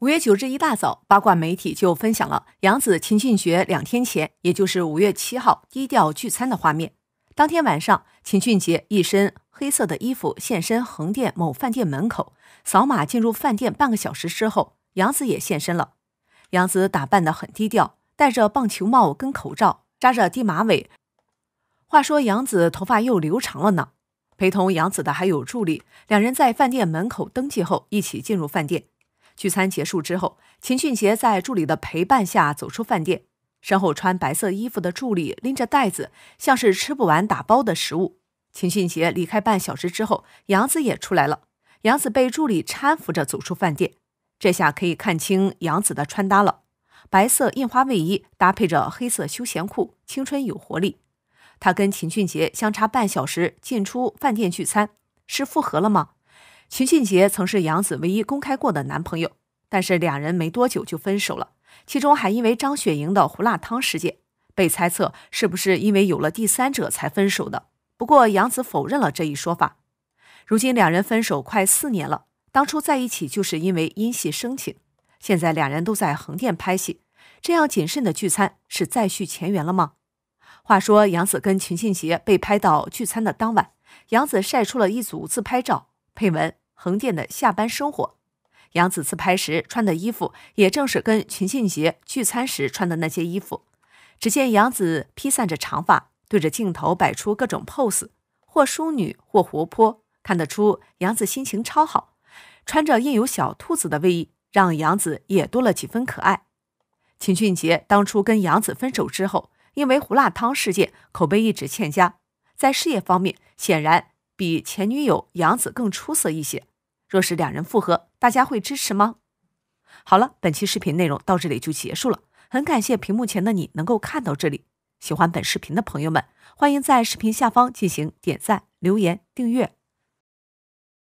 五月九日一大早，八卦媒体就分享了杨子、秦俊杰两天前，也就是五月七号低调聚餐的画面。当天晚上，秦俊杰一身黑色的衣服现身横店某饭店门口，扫码进入饭店。半个小时之后，杨子也现身了。杨子打扮的很低调，戴着棒球帽跟口罩，扎着低马尾。话说杨子头发又留长了呢。陪同杨子的还有助理，两人在饭店门口登记后，一起进入饭店。聚餐结束之后，秦俊杰在助理的陪伴下走出饭店，身后穿白色衣服的助理拎着袋子，像是吃不完打包的食物。秦俊杰离开半小时之后，杨子也出来了，杨子被助理搀扶着走出饭店。这下可以看清杨子的穿搭了，白色印花卫衣搭配着黑色休闲裤，青春有活力。他跟秦俊杰相差半小时进出饭店聚餐，是复合了吗？秦俊杰曾是杨子唯一公开过的男朋友，但是两人没多久就分手了。其中还因为张雪迎的胡辣汤事件，被猜测是不是因为有了第三者才分手的。不过杨子否认了这一说法。如今两人分手快四年了，当初在一起就是因为因戏生情。现在两人都在横店拍戏，这样谨慎的聚餐是再续前缘了吗？话说杨子跟秦俊杰被拍到聚餐的当晚，杨子晒出了一组自拍照。配文：横店的下班生活。杨子自拍时穿的衣服，也正是跟秦俊杰聚餐时穿的那些衣服。只见杨子披散着长发，对着镜头摆出各种 pose，或淑女，或活泼，看得出杨子心情超好。穿着印有小兔子的卫衣，让杨子也多了几分可爱。秦俊杰当初跟杨子分手之后，因为胡辣汤事件，口碑一直欠佳，在事业方面显然。比前女友杨子更出色一些。若是两人复合，大家会支持吗？好了，本期视频内容到这里就结束了。很感谢屏幕前的你能够看到这里。喜欢本视频的朋友们，欢迎在视频下方进行点赞、留言、订阅。